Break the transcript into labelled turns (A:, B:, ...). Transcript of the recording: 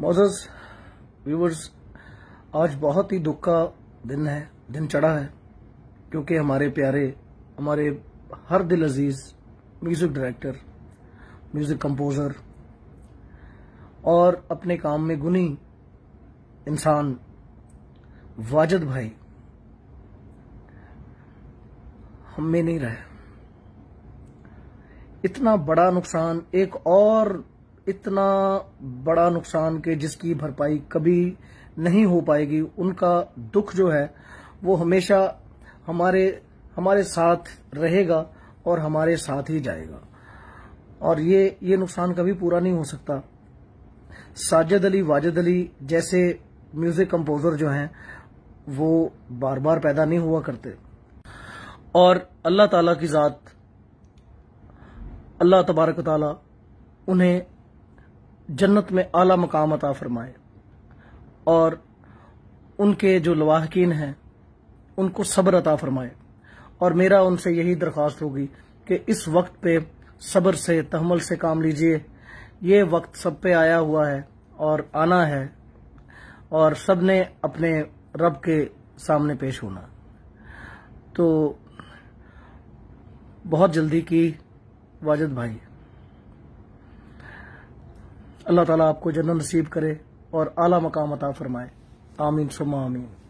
A: Moses viewers आज बहुत ही दुख का दिन है दिन चढ़ा है क्योंकि हमारे प्यारे हमारे हर दिल अजीज म्यूजिक डायरेक्टर म्यूजिक कंपोजर और अपने काम में गुनी इंसान वाजद भाई हम में नहीं रहे इतना बड़ा नुकसान एक और इतना बड़ा नुकसान के जिसकी भरपाई कभी नहीं हो पाएगी उनका दुख जो है वो हमेशा हमारे हमारे साथ रहेगा और हमारे साथ ही जाएगा और ये ये नुकसान कभी पूरा नहीं हो सकता साजिद अली वाजिद अली जैसे म्यूजिक कंपोजर जो हैं वो बार बार पैदा नहीं हुआ करते और अल्लाह ताला की जात अल्लाह तबारक ताला उन्हें जन्नत में आला मकाम अता फरमाए और उनके जो लवाहकिन हैं उनको सब्र अता फरमाए और मेरा उनसे यही दरख्वास्त होगी कि इस वक्त पे सब्र से तहमल से काम लीजिए ये वक्त सब पे आया हुआ है और आना है और सब ने अपने रब के सामने पेश होना तो बहुत जल्दी की वाजद भाई अल्लाह ताला आपको जन्नत नसीब करे और आला मकाम अता फरमाए आमीन सुमा आमीन